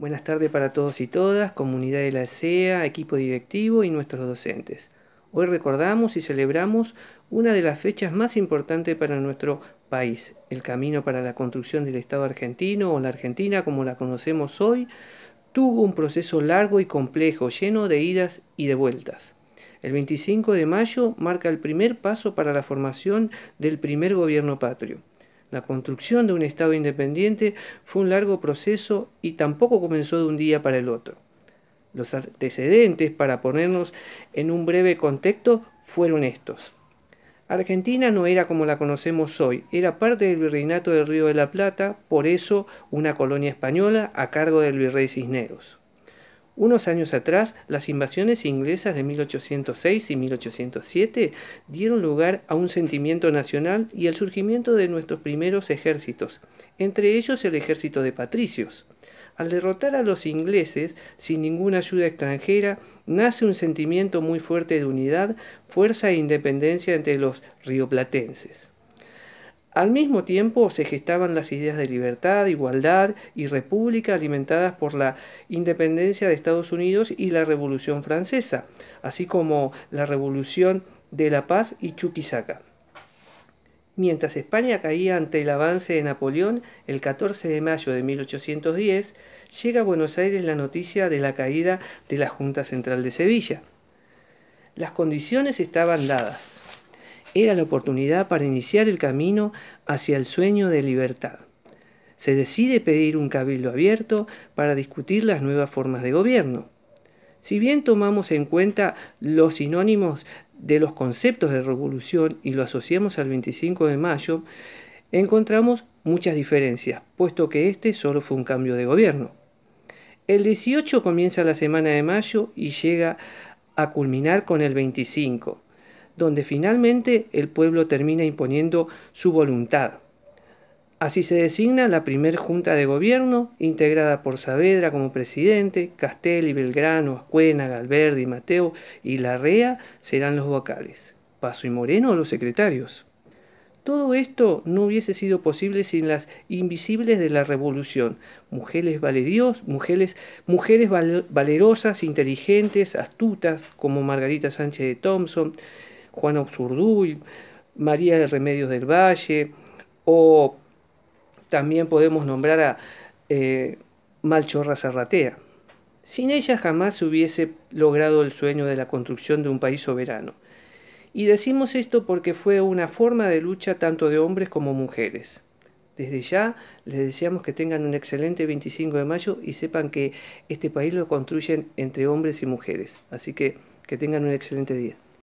Buenas tardes para todos y todas, comunidad de la SEA, equipo directivo y nuestros docentes. Hoy recordamos y celebramos una de las fechas más importantes para nuestro país, el camino para la construcción del Estado argentino o la Argentina como la conocemos hoy, tuvo un proceso largo y complejo, lleno de idas y de vueltas. El 25 de mayo marca el primer paso para la formación del primer gobierno patrio. La construcción de un Estado independiente fue un largo proceso y tampoco comenzó de un día para el otro. Los antecedentes, para ponernos en un breve contexto, fueron estos. Argentina no era como la conocemos hoy, era parte del virreinato del Río de la Plata, por eso una colonia española a cargo del virrey Cisneros. Unos años atrás, las invasiones inglesas de 1806 y 1807 dieron lugar a un sentimiento nacional y al surgimiento de nuestros primeros ejércitos, entre ellos el ejército de patricios. Al derrotar a los ingleses sin ninguna ayuda extranjera, nace un sentimiento muy fuerte de unidad, fuerza e independencia entre los rioplatenses. Al mismo tiempo se gestaban las ideas de libertad, igualdad y república alimentadas por la independencia de Estados Unidos y la Revolución Francesa, así como la Revolución de la Paz y Chuquisaca. Mientras España caía ante el avance de Napoleón, el 14 de mayo de 1810 llega a Buenos Aires la noticia de la caída de la Junta Central de Sevilla. Las condiciones estaban dadas era la oportunidad para iniciar el camino hacia el sueño de libertad. Se decide pedir un cabildo abierto para discutir las nuevas formas de gobierno. Si bien tomamos en cuenta los sinónimos de los conceptos de revolución y lo asociamos al 25 de mayo, encontramos muchas diferencias, puesto que este solo fue un cambio de gobierno. El 18 comienza la semana de mayo y llega a culminar con el 25 donde finalmente el pueblo termina imponiendo su voluntad. Así se designa la primer junta de gobierno, integrada por Saavedra como presidente, Castelli, Belgrano, Ascuena, Galverdi, Mateo y Larrea serán los vocales, Paso y Moreno los secretarios. Todo esto no hubiese sido posible sin las invisibles de la revolución, mujeres mujeres, mujeres valerosas, inteligentes, astutas, como Margarita Sánchez de Thompson, Juan Obsurduy, María de Remedios del Valle, o también podemos nombrar a eh, Malchorra Serratea. Sin ella jamás se hubiese logrado el sueño de la construcción de un país soberano. Y decimos esto porque fue una forma de lucha tanto de hombres como mujeres. Desde ya les deseamos que tengan un excelente 25 de mayo y sepan que este país lo construyen entre hombres y mujeres. Así que que tengan un excelente día.